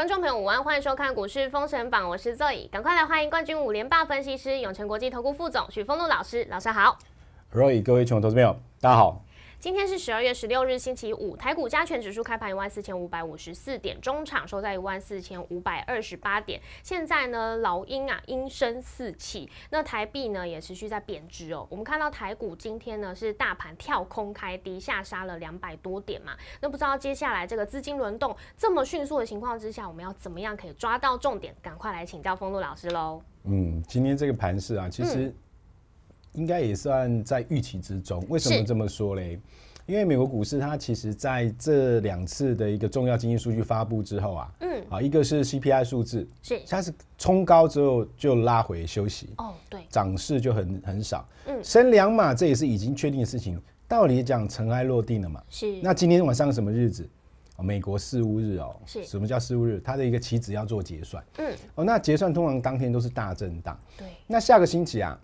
观众朋友午安，欢迎收看《股市封神榜》，我是座椅，赶快来欢迎冠军五连霸分析师永成国际投顾副总许丰禄老师，老师好。Roy，各位全国投资朋友，大家好。今天是十二月十六日，星期五。台股加权指数开盘一万四千五百五十四点，中场收在一万四千五百二十八点。现在呢，老鹰啊，鹰声四起。那台币呢，也持续在贬值哦。我们看到台股今天呢，是大盘跳空开低，下杀了两百多点嘛。那不知道接下来这个资金轮动这么迅速的情况之下，我们要怎么样可以抓到重点？赶快来请教丰禄老师喽。嗯，今天这个盘势啊，其实。应该也算在预期之中。为什么这么说嘞？因为美国股市它其实在这两次的一个重要经济数据发布之后啊，嗯，啊，一个是 CPI 数字，是它是冲高之后就拉回休息，哦，对，涨势就很很少，嗯，升两码这也是已经确定的事情。道理讲尘埃落定了嘛，是。那今天晚上什么日子？美国四务日哦，是。什么叫四务日？它的一个棋子要做结算，嗯，哦，那结算通常当天都是大震荡，对。那下个星期啊。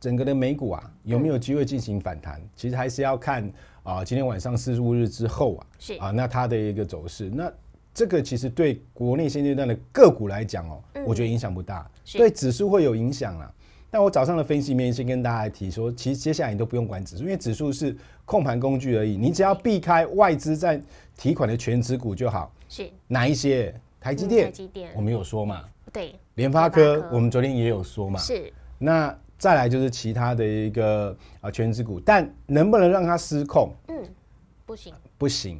整个的美股啊，有没有机会进行反弹？其实还是要看啊，今天晚上四十五日之后啊，是啊，那它的一个走势。那这个其实对国内现阶段的个股来讲哦，我觉得影响不大，对指数会有影响啊。但我早上的分析面先跟大家提说，其实接下来你都不用管指数，因为指数是控盘工具而已，你只要避开外资在提款的全职股就好。是哪一些？台积电，台积电，我们有说嘛？对，联发科，我们昨天也有说嘛？是那。再来就是其他的一个啊全职股，但能不能让它失控？嗯，不行，不行。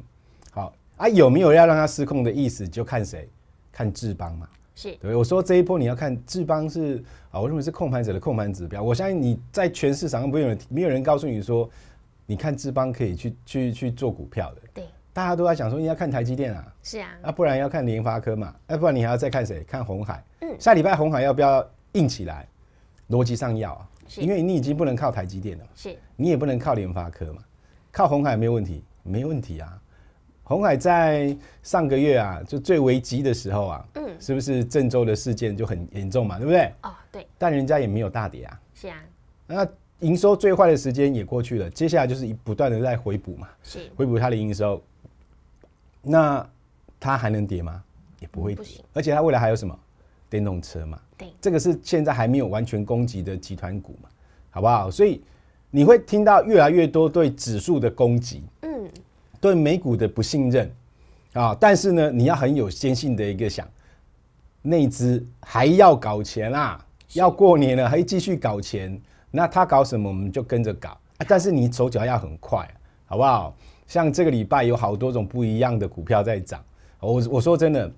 好啊，有没有要让它失控的意思？就看谁，看智邦嘛。是对，我说这一波你要看智邦是啊，我认为是控盘者的控盘指标。我相信你在全市场上没有人没有人告诉你说，你看智邦可以去去去做股票的。对，大家都在想说，你要看台积电啊，是啊，那不然要看联发科嘛，哎，不然你还要再看谁？看红海。嗯，下礼拜红海要不要硬起来？逻辑上要啊，因为你已经不能靠台积电了，是你也不能靠联发科嘛，靠红海没有问题，没问题啊。红海在上个月啊，就最危机的时候啊，嗯，是不是郑州的事件就很严重嘛，对不对？哦，对。但人家也没有大跌啊。是啊。那营收最坏的时间也过去了，接下来就是不断的在回补嘛，是回补它的营收。那它还能跌吗？也不会，而且它未来还有什么？电动车嘛。这个是现在还没有完全攻击的集团股嘛，好不好？所以你会听到越来越多对指数的攻击，嗯，对美股的不信任啊。但是呢，你要很有坚信的一个想，内资还要搞钱啊，要过年了还继续搞钱，那他搞什么我们就跟着搞，但是你手脚要很快，好不好？像这个礼拜有好多种不一样的股票在涨，我我说真的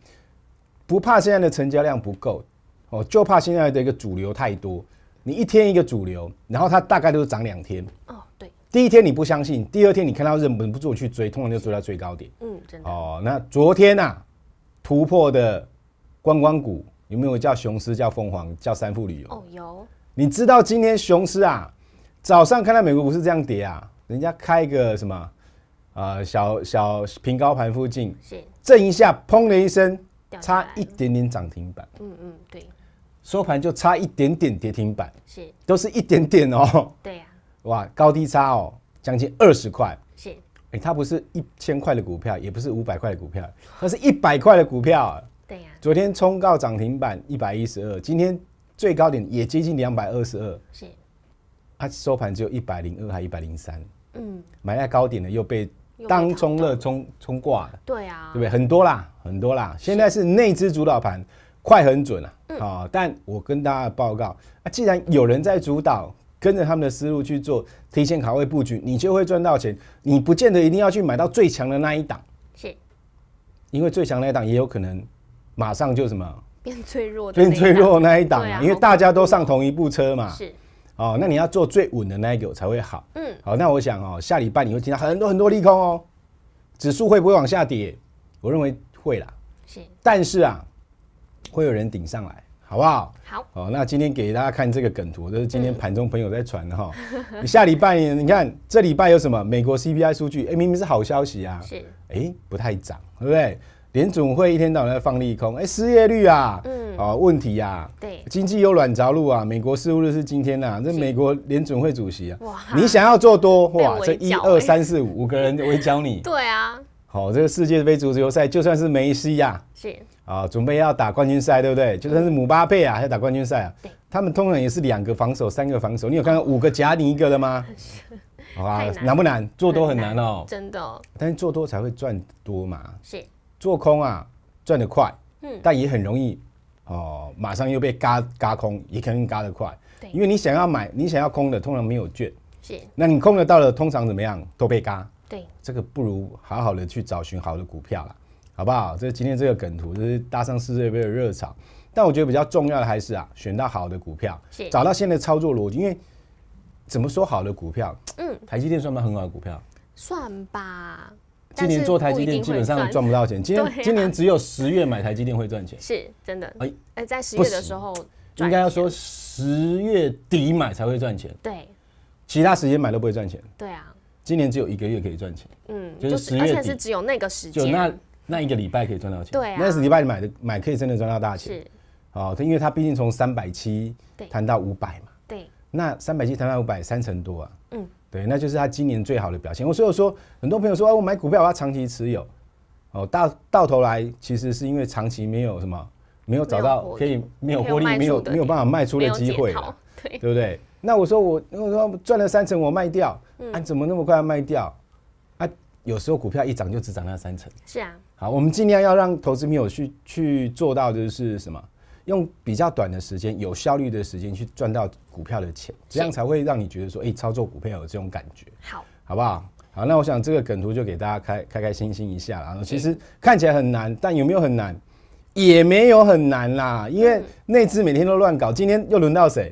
不怕现在的成交量不够。哦，就怕现在的一个主流太多，你一天一个主流，然后它大概都是涨两天。哦，对。第一天你不相信，第二天你看到忍不住去追，通常就追到最高点。嗯，真的。哦，那昨天啊，突破的观光股有没有叫雄狮、叫凤凰、叫三富旅游？哦，有。你知道今天雄狮啊，早上看到美国不是这样跌啊，人家开一个什么，呃，小小平高盘附近，震一下，砰的一声，差一点点涨停板。嗯嗯，对。收盘就差一点点跌停板，是都是一点点哦。对呀，哇，高低差哦，将近二十块。是，哎，它不是一千块的股票，也不是五百块的股票，它是一百块的股票。对呀，昨天冲高涨停板一百一十二，今天最高点也接近两百二十二。是，它收盘只有一百零二还一百零三。嗯，买在高点的又被当冲热冲冲挂了。对啊，对不对？很多啦，很多啦，现在是内资主导盘。快很准啊！啊，但我跟大家报告啊，既然有人在主导，跟着他们的思路去做提前卡位布局，你就会赚到钱。你不见得一定要去买到最强的那一档，是，因为最强那一档也有可能马上就什么变脆弱，变脆弱那一档，因为大家都上同一部车嘛。是，哦，那你要做最稳的那一个才会好。嗯，好，那我想哦，下礼拜你会听到很多很多利空哦，指数会不会往下跌？我认为会啦。是，但是啊。会有人顶上来，好不好？好哦，那今天给大家看这个梗图，都是今天盘中朋友在传的哈。你下礼拜，你看这礼拜有什么？美国 CPI 数据，哎，明明是好消息啊，是哎，不太涨，对不对？联总会一天到晚在放利空，哎，失业率啊，嗯，哦，问题啊，对，经济有软着陆啊。美国事务日是今天呐，这美国联总会主席啊，哇，你想要做多，哇，这一二三四五五个人围剿你，对啊。好，这个世界杯足球赛，就算是梅西啊，是啊，准备要打冠军赛，对不对？就算是姆巴佩啊，要打冠军赛啊，他们通常也是两个防守，三个防守。你有看到五个夹你一个的吗？是，哇，难不难？做多很难哦，真的。但是做多才会赚多嘛，是。做空啊，赚得快，嗯，但也很容易哦，马上又被嘎嘎空，也可能嘎得快。对，因为你想要买，你想要空的，通常没有券，是。那你空的到了，通常怎么样？都被嘎。对，这个不如好好的去找寻好的股票啦，好不好？这今天这个梗图就是搭上世界杯的热潮，但我觉得比较重要的还是啊，选到好的股票，找到现的操作逻辑。因为怎么说好的股票？嗯，台积电算不算很好的股票？算吧。今年做台积电基本上赚不到钱。今年 今年只有十月买台积电会赚钱，是真的。哎哎，在十月的时候，应该要说十月底买才会赚钱。对，其他时间买都不会赚钱。对啊。今年只有一个月可以赚钱，嗯，就是十月，而且是只有那个时间，就那那一个礼拜可以赚到钱，对，那十礼拜你买的买可以真的赚到大钱，是，他因为它毕竟从三百七谈到五百嘛，对，那三百七谈到五百三成多啊，嗯，对，那就是它今年最好的表现。我所以说，很多朋友说，啊、我买股票我要长期持有，哦，到到头来其实是因为长期没有什么没有找到可以没有获利没有没有办法卖出的机会，对，对不对？那我说我我说赚了三成我卖掉，啊怎么那么快卖掉？啊有时候股票一涨就只涨那三成。是啊，好我们尽量要让投资朋友去去做到就是什么，用比较短的时间、有效率的时间去赚到股票的钱，这样才会让你觉得说，哎操作股票有这种感觉。好，好不好？好，那我想这个梗图就给大家开开开心心一下了。其实看起来很难，但有没有很难？也没有很难啦，因为内资每天都乱搞，今天又轮到谁？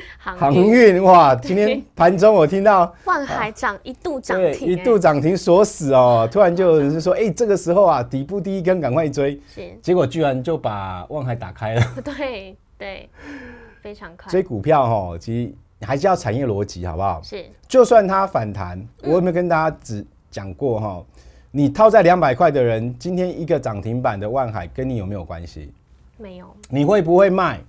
航运哇，今天盘中我听到 万海涨一度涨停，一度涨停锁死哦。突然就有人说：“哎，这个时候啊，底部第一根赶快追。”结果居然就把万海打开了。对对，非常快。追股票哈，其实还是要产业逻辑，好不好？是，就算它反弹，我有没有跟大家只讲过哈？你套在两百块的人，今天一个涨停板的万海跟你有没有关系？没有。你会不会卖？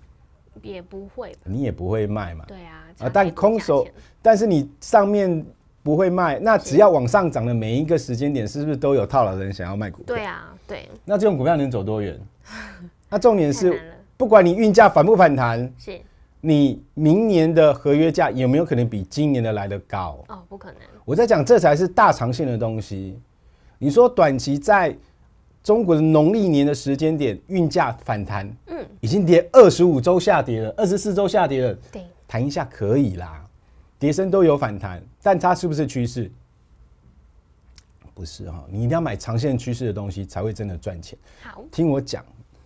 也不会，你也不会卖嘛？对啊，啊，但空手，但是你上面不会卖，那只要往上涨的每一个时间点，是不是都有套牢的人想要卖股票？对啊，对。那这种股票能走多远？那重点是，不管你运价反不反弹，是，你明年的合约价有没有可能比今年的来的高？哦，不可能。我在讲，这才是大长线的东西。你说短期在。中国的农历年的时间点，运价反弹，嗯，已经跌二十五周下跌了，二十四周下跌了，对，弹一下可以啦，跌升都有反弹，但它是不是趋势？不是哈，你一定要买长线趋势的东西才会真的赚钱。好，听我讲，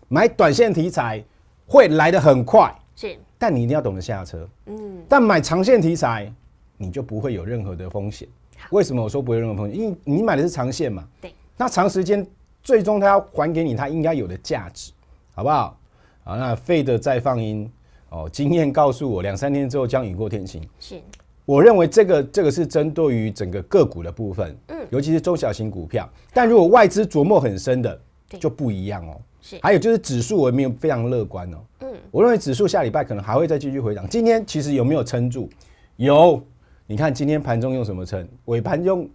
买短线题材会来得很快，是，但你一定要懂得下车，嗯，但买长线题材你就不会有任何的风险。为什么我说不会任何风险？因为你买的是长线嘛，对，那长时间。最终他要还给你他应该有的价值，好不好？好，那费德再放音哦。经验告诉我，两三天之后将雨过天晴。是，我认为这个这个是针对于整个个股的部分，嗯，尤其是中小型股票。但如果外资琢磨很深的，就不一样哦。是，还有就是指数，我没有非常乐观哦。嗯，我认为指数下礼拜可能还会再继续回涨。今天其实有没有撑住？有，你看今天盘中用什么撑？尾盘用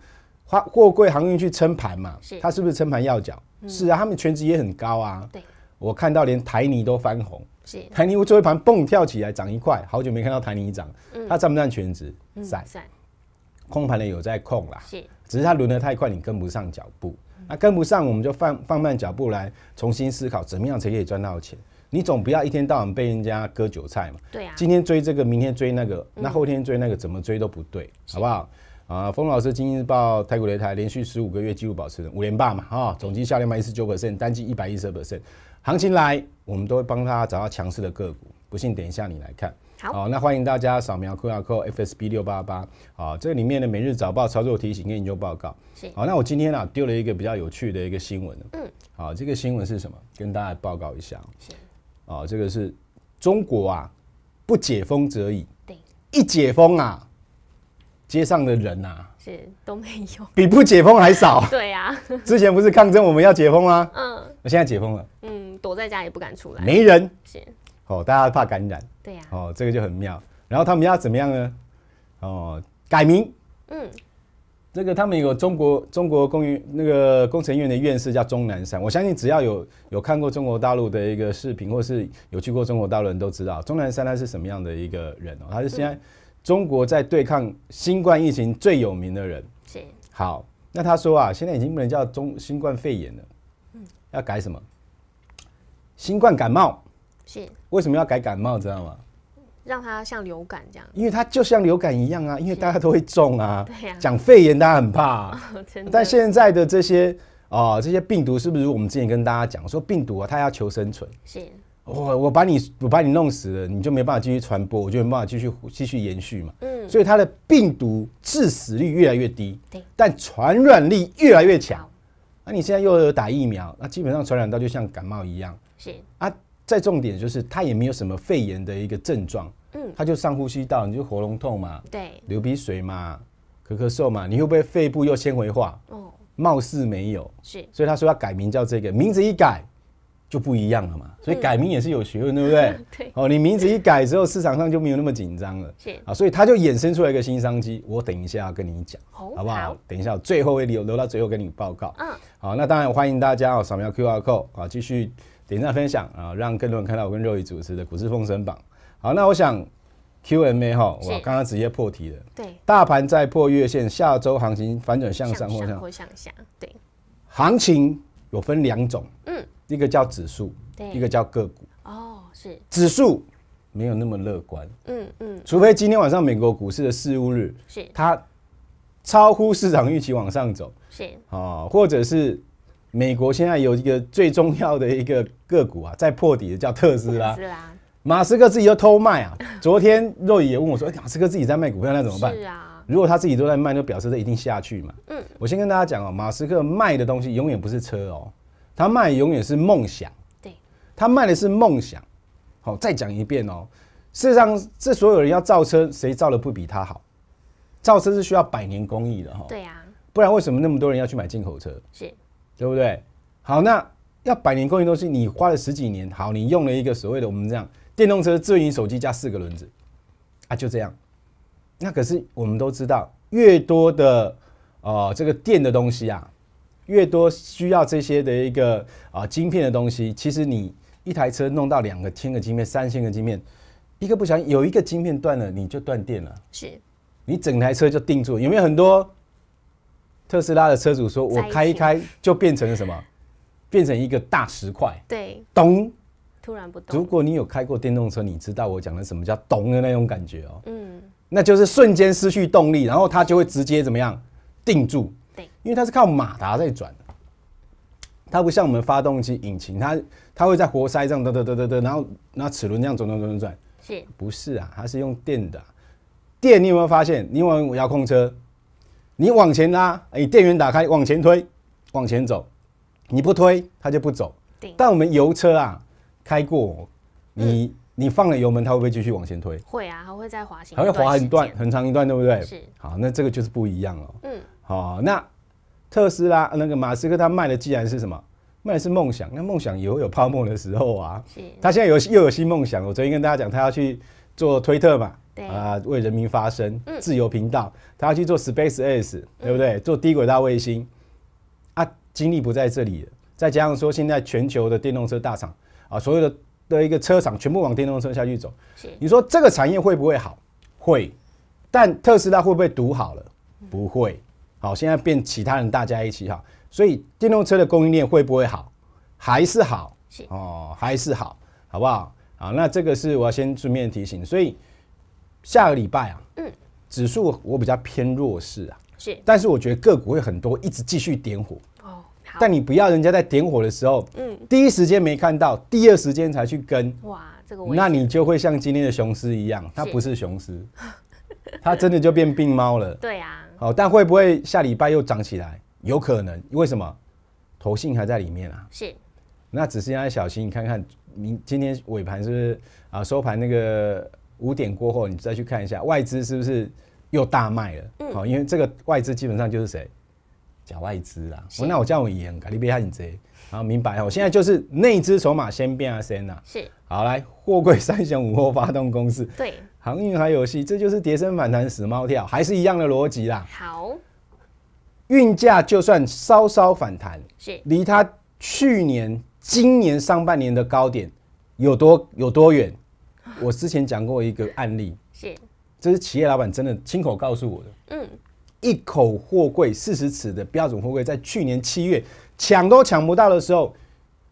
花货柜航运去撑盘嘛？它是不是撑盘要角？是啊，他们全值也很高啊。对，我看到连台泥都翻红。是，台泥做一盘蹦跳起来涨一块，好久没看到台泥涨。嗯，它占不占全值？在，空盘的有在控啦。是，只是它轮的太快，你跟不上脚步。那跟不上，我们就放放慢脚步来重新思考，怎么样才可以赚到钱？你总不要一天到晚被人家割韭菜嘛。对啊。今天追这个，明天追那个，那后天追那个，怎么追都不对，好不好？啊，丰老师，《经济日报》、《太古雷台》连续十五个月继录保持五连霸嘛，啊，总计下两百一十九 percent，单季一百一十二 n t 行情来，我们都帮大家找到强势的个股，不信等一下你来看。好，那欢迎大家扫描扣一扣 F S B 六八八啊，这里面的每日早报、操作提醒跟研究报告。好，那我今天啊丢了一个比较有趣的一个新闻。嗯，好，这个新闻是什么？跟大家报告一下。啊，这个是中国啊，不解封则已，对，一解封啊。街上的人呐，是都没有，比不解封还少。对呀，之前不是抗争我们要解封吗？嗯，我现在解封了。嗯，躲在家也不敢出来，没人。是，哦，大家怕感染。对呀，哦，这个就很妙。然后他们要怎么样呢？哦，改名。嗯，这个他们有中国中国工那个工程院的院士叫钟南山。我相信只要有有看过中国大陆的一个视频，或是有去过中国大陆人都知道，钟南山他是什么样的一个人哦？他是现在。中国在对抗新冠疫情最有名的人是好，那他说啊，现在已经不能叫中新冠肺炎了，嗯，要改什么？新冠感冒是为什么要改感冒？知道吗？让它像流感这样，因为它就像流感一样啊，因为大家都会中啊。对啊、讲肺炎大家很怕，但现在的这些啊这些病毒是不是我们之前跟大家讲说病毒啊它要求生存是。我我把你我把你弄死了，你就没办法继续传播，我就没办法继续继续延续嘛。嗯，所以它的病毒致死率越来越低，对，但传染力越来越强。那你现在又有打疫苗，那基本上传染到就像感冒一样。是啊。再重点就是它也没有什么肺炎的一个症状。嗯。它就上呼吸道，你就喉咙痛嘛。对。流鼻水嘛，咳咳嗽嘛，你会不会肺部又纤维化？哦。貌似没有。是。所以他说要改名叫这个，名字一改。就不一样了嘛，所以改名也是有学问，对不对？对。哦，你名字一改之后，市场上就没有那么紧张了。是啊，所以它就衍生出来一个新商机。我等一下要跟你讲，好不好？等一下，最后理留留到最后跟你报告。嗯。好，那当然欢迎大家哦，扫描 Q R code 啊，继续点赞分享啊，让更多人看到我跟肉鱼主持的《股市封神榜》。好，那我想 Q M A 哈，我刚刚直接破题了。对。大盘在破月线，下周行情反转向上或向或向下？对。行情有分两种。嗯。一个叫指数，一个叫个股。哦，是指数没有那么乐观。嗯嗯，除非今天晚上美国股市的事务日，是它超乎市场预期往上走。是啊，或者是美国现在有一个最重要的一个个股啊，在破底的叫特斯拉。马斯克自己又偷卖啊！昨天若雨也问我说：“哎，马斯克自己在卖股票，那怎么办？”是啊，如果他自己都在卖，就表示这一定下去嘛。嗯，我先跟大家讲哦，马斯克卖的东西永远不是车哦。他卖永远是梦想，对，他卖的是梦想，好，再讲一遍哦。事实上，这所有人要造车，谁造的不比他好？造车是需要百年工艺的哈，对啊，不然为什么那么多人要去买进口车？是，对不对？好，那要百年工艺东西，你花了十几年，好，你用了一个所谓的我们这样电动车，智能手机加四个轮子，啊，就这样。那可是我们都知道，越多的啊，这个电的东西啊。越多需要这些的一个啊晶片的东西，其实你一台车弄到两个千个晶片、三千个晶片，一个不小心有一个晶片断了，你就断电了。是，你整台车就定住。有没有很多特斯拉的车主说我开一开就变成了什么？变成一个大石块。对，咚，突然不。如果你有开过电动车，你知道我讲的什么叫“咚”的那种感觉哦。嗯。那就是瞬间失去动力，然后它就会直接怎么样定住。因为它是靠马达在转它不像我们发动机引擎，它它会在活塞这样哒哒哒哒哒，然后拿齿轮这样转转转转转，是不是啊？它是用电的，电你有没有发现？你玩遥控车，你往前拉，哎，电源打开，往前推，往前走，你不推它就不走。但我们油车啊，开过，你你放了油门，它会不会继续往前推？会啊，它会再滑行，它会滑很段很长一段，对不对？是。好，那这个就是不一样了。嗯。好，那。特斯拉那个马斯克他卖的既然是什么？卖的是梦想，那梦想也会有泡沫的时候啊。他现在有又有新梦想，我昨天跟大家讲，他要去做推特嘛，啊，为人民发声，自由频道。他要去做 Space X，对不对？做低轨道卫星，啊，精力不在这里。再加上说，现在全球的电动车大厂啊，所有的的一个车厂全部往电动车下去走。你说这个产业会不会好？会。但特斯拉会不会堵好了？不会。好，现在变其他人，大家一起好，所以电动车的供应链会不会好？还是好？是哦，还是好，好不好？好，那这个是我要先顺便提醒，所以下个礼拜啊，嗯，指数我比较偏弱势啊，是，但是我觉得个股会很多一直继续点火哦。但你不要人家在点火的时候，嗯，第一时间没看到，第二时间才去跟，哇，这个，那你就会像今天的雄狮一样，它不是雄狮，它真的就变病猫了。对呀。好，但会不会下礼拜又涨起来？有可能，为什么？投信还在里面啊。是，那只是要小心，你看看，明今天尾盘是不是啊？收盘那个五点过后，你再去看一下外资是不是又大卖了？嗯，好，因为这个外资基本上就是谁，假外资啊。我那我叫样演，卡利贝亚你直然好，明白哦。我现在就是内资筹码先变啊，先啊。是，好来，货柜三雄五后发动攻势。对。航运还有戏，这就是碟身反弹死猫跳，还是一样的逻辑啦。好，运价就算稍稍反弹，是离它去年、今年上半年的高点有多有多远？我之前讲过一个案例，是，这是企业老板真的亲口告诉我的。嗯，一口货柜四十尺的标准货柜，在去年七月抢都抢不到的时候，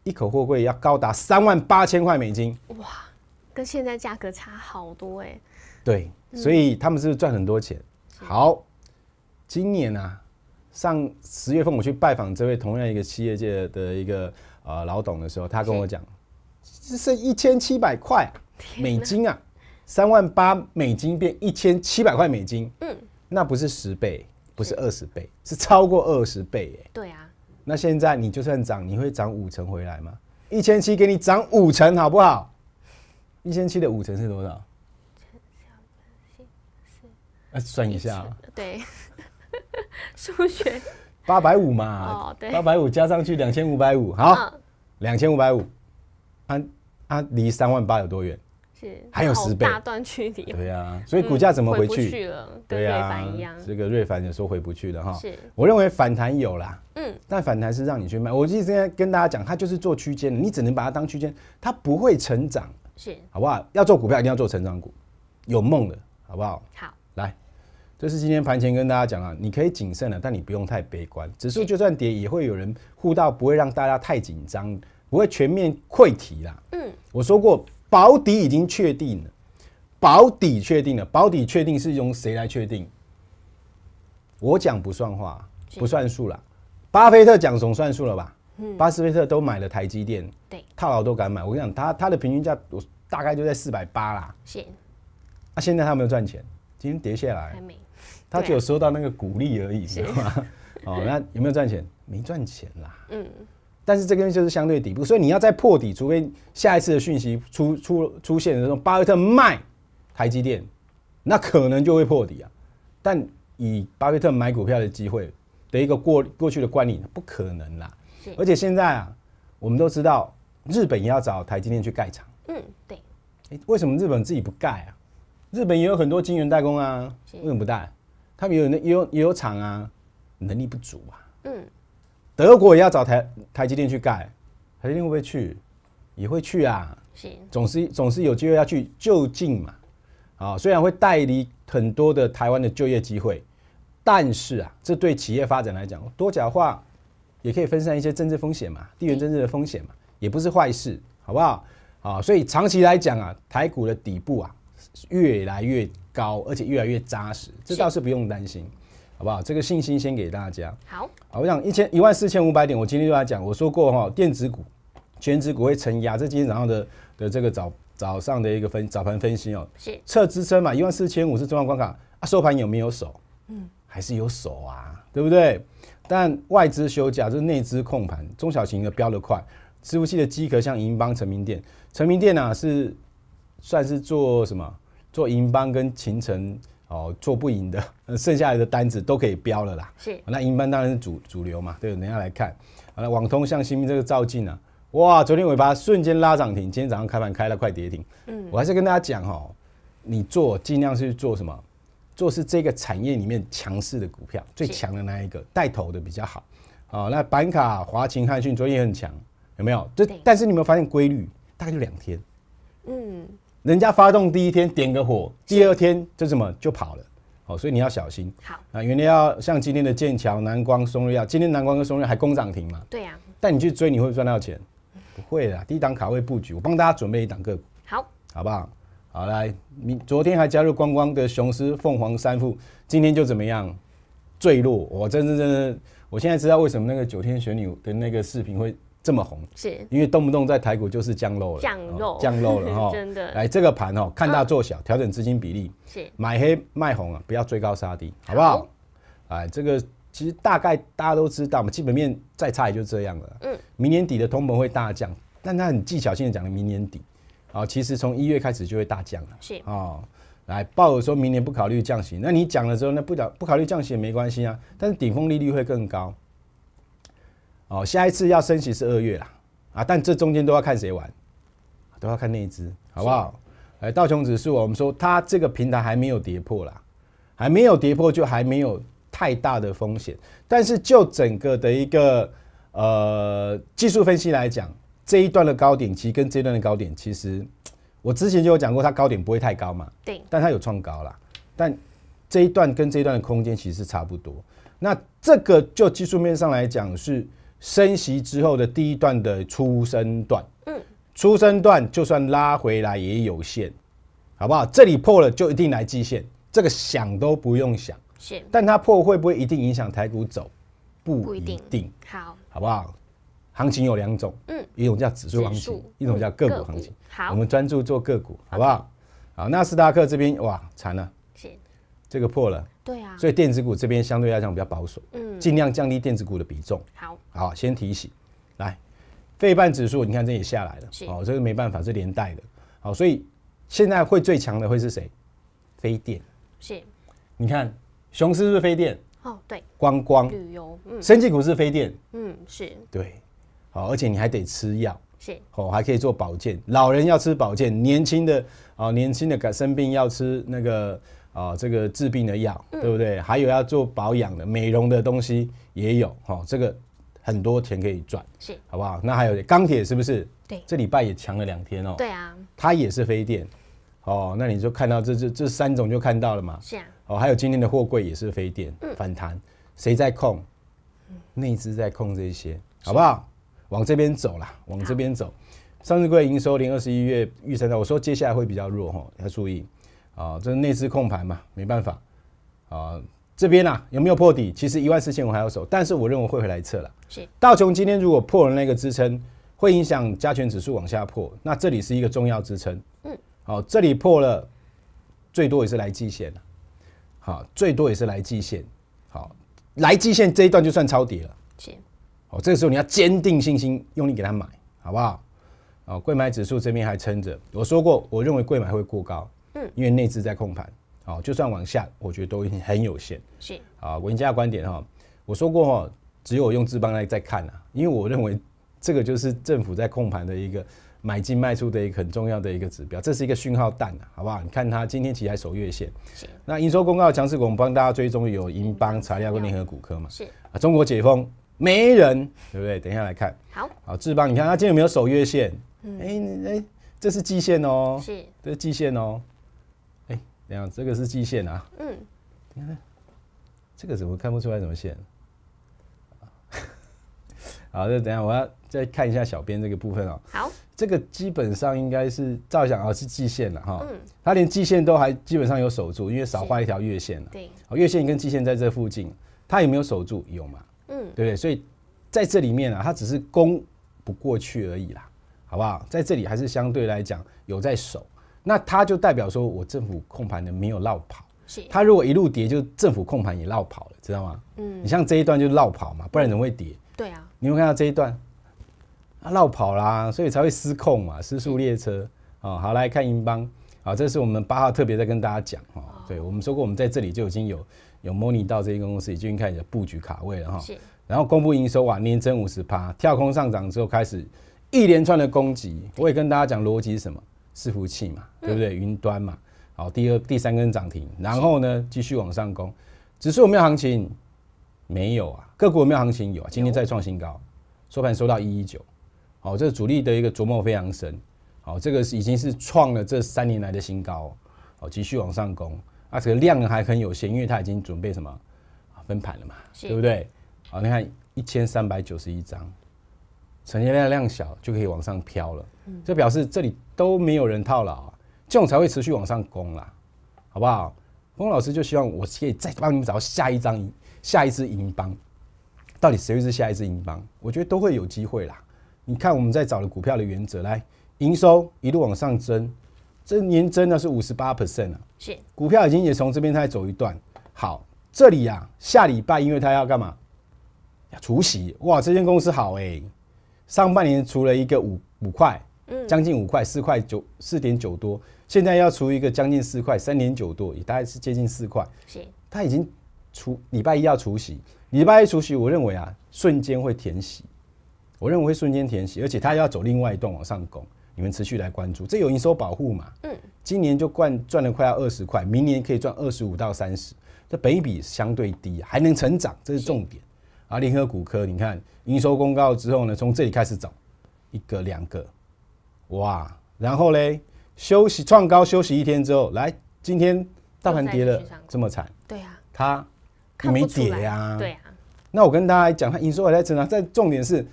一口货柜要高达三万八千块美金。哇。跟现在价格差好多哎，对，所以他们是赚很多钱。好，今年啊，上十月份我去拜访这位同样一个企业界的一个呃老董的时候，他跟我讲，是一千七百块美金啊，三万八美金变一千七百块美金，嗯，那不是十倍，不是二十倍，是超过二十倍哎。对啊，那现在你就算涨，你会涨五成回来吗？一千七给你涨五成好不好？一千七的五成是多少？呃，算一下。对，数学。八百五嘛。哦，对。八百五加上去两千五百五。好，两千五百五。它它离三万八有多远？是，还有十倍。大段距离。对啊，所以股价怎么回去？去了。对啊。这个瑞凡也说回不去了哈。是。我认为反弹有啦。嗯。但反弹是让你去卖。我直在跟大家讲，它就是做区间，你只能把它当区间，它不会成长。是，好不好？要做股票，一定要做成长股，有梦的，好不好？好，来，这是今天盘前跟大家讲啊，你可以谨慎了，但你不用太悲观。指数就算跌，也会有人护到，不会让大家太紧张，不会全面溃堤啦。嗯，我说过，保底已经确定了，保底确定了，保底确定是用谁来确定？我讲不算话，不算数了。巴菲特讲总算数了吧？巴斯菲特都买了台积电，对，套牢都敢买。我跟你讲，他他的平均价我大概就在四百八啦。是，啊，现在他没有赚钱，今天跌下来，还没，他只有收到那个鼓励而已，是吗？哦，那有没有赚钱？没赚钱啦。嗯，但是这个就是相对底部，所以你要再破底，除非下一次的讯息出出出现的时候，巴菲特卖台积电，那可能就会破底啊。但以巴菲特买股票的机会的一个过过去的惯例，不可能啦。而且现在啊，我们都知道日本也要找台积电去盖厂。嗯，对。为什么日本自己不盖啊？日本也有很多晶圆代工啊，为什么不带？他们有那有也有厂啊，能力不足啊。嗯。德国也要找台台积电去盖，台积电会不会去？也会去啊。是。总是总是有机会要去就近嘛。啊，虽然会带离很多的台湾的就业机会，但是啊，这对企业发展来讲，多角化。也可以分散一些政治风险嘛，地缘政治的风险嘛，也不是坏事，好不好？好，所以长期来讲啊，台股的底部啊，越来越高，而且越来越扎实，这倒是不用担心，好不好？这个信心先给大家。好，好，我想一千一万四千五百点，我今天就来讲，我说过哈，电子股、全职股会承压，这今天早上的的这个早早上的一个分早盘分析哦，是测支撑嘛，一万四千五是重要关卡，啊，收盘有没有手？嗯，还是有手啊，对不对？但外资休假就是内资控盘，中小型的飙得快，支付器的机壳像银邦、成明店，成明电啊，是算是做什么？做银邦跟秦城哦，做不赢的，剩下来的单子都可以标了啦。是，那银邦当然是主主流嘛，对，等下来看。好了，网通像新明这个赵进啊，哇，昨天尾巴瞬间拉涨停，今天早上开盘开了快跌停。嗯，我还是跟大家讲哦，你做尽量是做什么？做是这个产业里面强势的股票，最强的那一个带头的比较好。好，那板卡、华勤、汉讯天也很强，有没有？这但是你有没有发现规律？大概就两天。嗯。人家发动第一天点个火，第二天就怎么就跑了？好，所以你要小心。好。啊，原来要像今天的剑桥、南光、松瑞药，今天南光跟松瑞还攻涨停嘛？对呀。但你去追，你会赚到钱？不会的，第一档卡位布局，我帮大家准备一档个股。好，好不好？好，来，你昨天还加入光光的雄狮凤凰三富，今天就怎么样？坠落，我真真真，我现在知道为什么那个九天玄女的那个视频会这么红。是，因为动不动在台股就是降落了。降漏，降落了哈。真的，来这个盘哦，看大做小，调整资金比例，是买黑卖红啊，不要追高杀低，好不好？哎，这个其实大概大家都知道嘛，基本面再差也就这样了。嗯。明年底的通膨会大降，但它很技巧性的讲了明年底。哦，其实从一月开始就会大降了。是哦，来鲍尔说明年不考虑降息，那你讲了之后，那不讲不考虑降息也没关系啊。但是顶峰利率会更高。哦，下一次要升息是二月啦，啊，但这中间都要看谁玩，都要看那一只，好不好？哎，道琼指数，我们说它这个平台还没有跌破啦，还没有跌破就还没有太大的风险。但是就整个的一个呃技术分析来讲。这一段的高点其实跟这一段的高点，其实 我之前就有讲过，它高点不会太高嘛。对。但它有创高啦。但这一段跟这一段的空间其实差不多。那这个就技术面上来讲，是升息之后的第一段的初升段。嗯。初升段就算拉回来也有限，好不好？这里破了就一定来季线，这个想都不用想。是。但它破会不会一定影响台股走？不一定。好。好不好？行情有两种，嗯，一种叫指数行情，一种叫个股行情。好，我们专注做个股，好不好？好，纳斯达克这边哇，惨了，是，这个破了，对啊，所以电子股这边相对来讲比较保守，嗯，尽量降低电子股的比重。好，好，先提醒，来，费半指数，你看这也下来了，哦，这个没办法，是连带的。好，所以现在会最强的会是谁？飞电是，你看，熊狮是飞电哦，对，观光旅游，嗯，生级股是飞电，嗯，是对。好，而且你还得吃药，是哦，还可以做保健。老人要吃保健，年轻的哦，年轻的感生病要吃那个啊，这个治病的药，对不对？还有要做保养的、美容的东西也有，哦，这个很多钱可以赚，是好不好？那还有钢铁，是不是？对，这礼拜也强了两天哦。对啊，它也是非电，哦，那你就看到这这这三种就看到了嘛。是啊，哦，还有今天的货柜也是非电反弹，谁在控？内资在控这些，好不好？往这边走了，往这边走。上市公司营收零二十一月预测，我说接下来会比较弱哈，要注意啊，这是内资控盘嘛，没办法啊。这边啊有没有破底？其实一万四千我还要守，但是我认为会回来测了。是道琼今天如果破了那个支撑，会影响加权指数往下破，那这里是一个重要支撑。嗯，好，这里破了，最多也是来季线了。好，最多也是来季线。好，来季线这一段就算超底了。哦，这个时候你要坚定信心，用力给他买，好不好？哦，贵买指数这边还撑着。我说过，我认为贵买会过高，嗯，因为内资在控盘，哦，就算往下，我觉得都已经很有限。是啊，文家的观点哈，我说过哈，只有我用智邦来在看啊，因为我认为这个就是政府在控盘的一个买进卖出的一个很重要的一个指标，这是一个讯号弹啊，好不好？你看它今天其实还守月线。是。那营收公告强势股，我帮大家追踪有银邦、材料、跟联和骨科嘛。是。啊，中国解封。没人，对不对？等一下来看。好，好，志邦，你看他今天有没有守月线？哎哎，这是季线哦，是，这是季线哦。哎，等下这个是季线啊。嗯，等一下，这个怎么看不出来什么线？好，就等下我要再看一下小编这个部分哦。好，这个基本上应该是照想哦，是季线了哈。嗯，他连季线都还基本上有守住，因为少画一条月线了。对，月线跟季线在这附近，他有没有守住？有吗？嗯，对不对？所以在这里面啊，它只是攻不过去而已啦，好不好？在这里还是相对来讲有在守，那它就代表说我政府控盘的没有绕跑。是，它如果一路跌，就政府控盘也绕跑了，知道吗？嗯，你像这一段就绕跑嘛，不然怎么会跌？对啊，你有看到这一段绕跑啦，所以才会失控嘛，失速列车啊。好，来看英邦啊，这是我们八号特别在跟大家讲啊，对我们说过，我们在这里就已经有。有模拟到这些公司已经开始布局卡位了哈，然后公布营收，啊，年增五十趴，跳空上涨之后开始一连串的攻击。我也跟大家讲逻辑是什么，伺服器嘛，对不对？云端嘛，好，第二、第三根涨停，然后呢继续往上攻。指数有没有行情？没有啊。个股有没有行情？有啊。今天再创新高，收盘收到一一九，好，这是主力的一个琢磨非常深，好，这个已经是创了这三年来的新高，好，继续往上攻。啊，这个量还很有限，因为它已经准备什么分盘了嘛，对不对？好，你看一千三百九十一张，成交量量小就可以往上飘了，嗯，这表示这里都没有人套牢，这种才会持续往上攻啦，好不好？龚老师就希望我可以再帮你们找下一张下一只银邦，到底谁会是下一只银邦？我觉得都会有机会啦。你看我们在找的股票的原则，来营收一路往上增，这年增呢是五十八 percent 啊。股票已经也从这边再走一段，好，这里呀，下礼拜因为它要干嘛？要除息哇！这间公司好哎，上半年除了一个五五块，嗯，将近五块四块九四点九多，现在要除一个将近四块三点九多，也大概是接近四块。是，它已经除礼拜一要除息，礼拜一除息，我认为啊，瞬间会填息，我认为会瞬间填息，而且它要走另外一段往上拱。你们持续来关注，这有营收保护嘛？嗯，今年就赚赚了快要二十块，明年可以赚二十五到三十，这倍比相对低，还能成长，这是重点。啊，联合骨科，你看营收公告之后呢，从这里开始走，一个两个，哇！然后嘞，休息创高，休息一天之后，来今天大盘跌了这么惨，对呀，它没跌呀，对呀。那我跟大家讲，它营收还在增长，在重点是。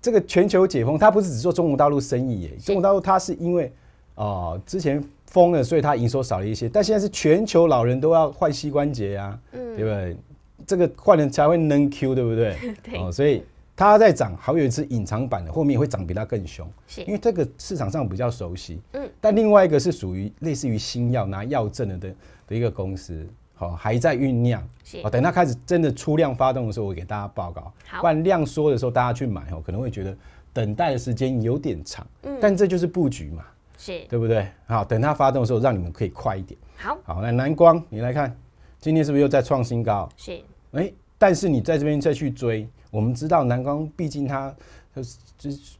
这个全球解封，它不是只做中国大陆生意耶。中国大陆它是因为，哦，之前封了，所以它营收少了一些。但现在是全球老人都要换膝关节啊，对不对？这个换人才会能 Q，对不 对？哦，所以它在涨，好有一次隐藏版的，后面会涨比它更凶，因为这个市场上比较熟悉。嗯，但另外一个是属于类似于新药拿药证了的的一个公司。好，还在酝酿。好，等它开始真的出量发动的时候，我给大家报告。好，不然量缩的时候，大家去买哦，可能会觉得等待的时间有点长。嗯，但这就是布局嘛。是，对不对？好，等它发动的时候，让你们可以快一点。好，好，那南光，你来看，今天是不是又在创新高？是。哎，但是你在这边再去追，我们知道南光毕竟它它是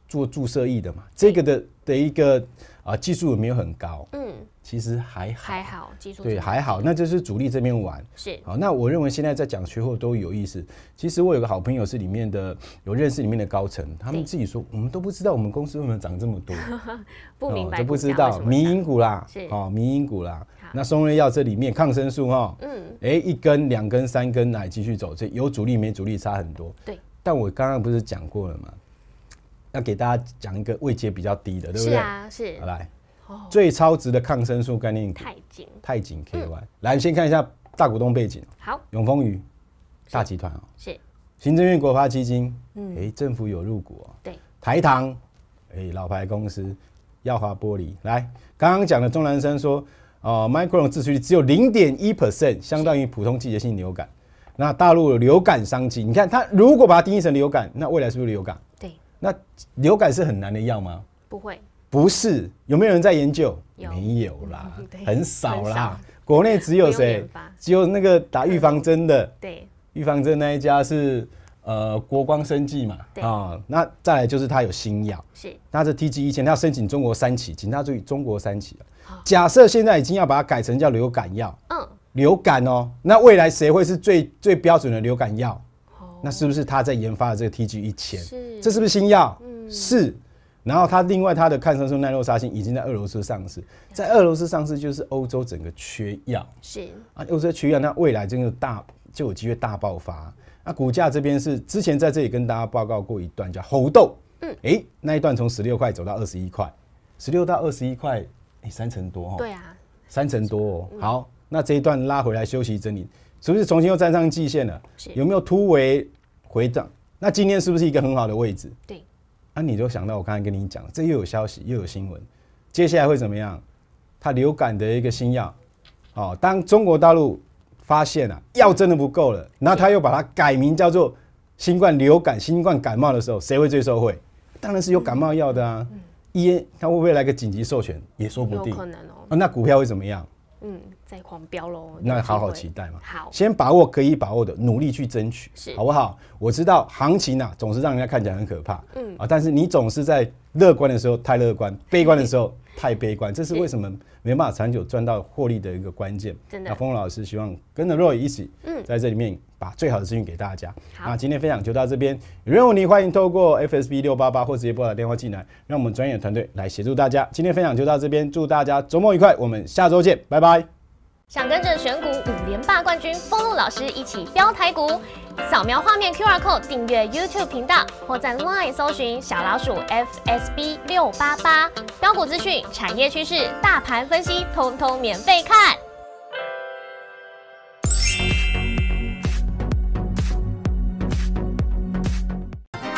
做注射液的嘛，这个的的一个。啊，技术有没有很高，嗯，其实还还好，技术对还好，那就是主力这边玩是。好，那我认为现在在讲缺货都有意思。其实我有个好朋友是里面的，有认识里面的高层，他们自己说，我们都不知道我们公司为什么涨这么多，不明白都不知道。民营股啦，好，民营股啦。那松瑞药这里面抗生素哈，嗯，哎，一根、两根、三根来继续走，这有主力没主力差很多。对，但我刚刚不是讲过了吗？要给大家讲一个位阶比较低的，对不对？是啊，是。来，最超值的抗生素概念，泰景泰景 K Y。来，先看一下大股东背景。好，永丰鱼大集团哦，是。行政院国发基金，哎，政府有入股哦。对。台糖，哎，老牌公司。耀华玻璃。来，刚刚讲的钟南山说，哦，Micro 的自取率只有零点一 percent，相当于普通季节性流感。那大陆流感商机，你看它如果把它定义成流感，那未来是不是流感？对。那流感是很难的药吗？不会，不是。有没有人在研究？没有啦，很少啦。国内只有谁？只有那个打预防针的。对，预防针那一家是呃国光生技嘛。啊，那再来就是它有新药。是，它是 TG 一千，它要申请中国三期，请大家注意，中国三期假设现在已经要把它改成叫流感药，嗯，流感哦，那未来谁会是最最标准的流感药？那是不是他在研发的这个 TG 一千？是，这是不是新药？嗯，是。然后他另外他的抗生素奈诺沙星已经在俄罗斯上市，在俄罗斯上市就是欧洲整个缺药。是啊，欧洲缺药，那未来真的大就有机会大爆发。那股价这边是之前在这里跟大家报告过一段叫猴痘，嗯，哎，那一段从十六块走到二十一块，十六到二十一块，哎，三成多哈？对啊，三成多哦。好，那这一段拉回来休息整理。是不是重新又站上季线了？有没有突围回涨？那今天是不是一个很好的位置？对。那你就想到我刚才跟你讲这又有消息又有新闻，接下来会怎么样？它流感的一个新药，哦，当中国大陆发现了药真的不够了，然他又把它改名叫做新冠流感、新冠感冒的时候，谁会最受惠？当然是有感冒药的啊。嗯。它会不会来个紧急授权？也说不定。有可能哦。啊，那股票会怎么样？嗯，再狂飙喽！那好好期待嘛。好，先把握可以把握的，努力去争取，好不好？我知道行情呢，总是让人家看起来很可怕。嗯啊，但是你总是在乐观的时候太乐观，悲观的时候。太悲观，这是为什么没办法长久赚到获利的一个关键。那峰峰老师希望跟着 Roy 一起，在这里面把最好的资讯给大家。好，那今天分享就到这边。有任何问题，欢迎透过 FSB 六八八或直接拨打电话进来，让我们专业的团队来协助大家。今天分享就到这边，祝大家周末愉快，我们下周见，拜拜。想跟着选股五连霸冠军丰禄老师一起飙台股，扫描画面 QR Code 订阅 YouTube 频道，或在 LINE 搜寻小老鼠 FSB 六八八，标股资讯、产业趋势、大盘分析，通通免费看。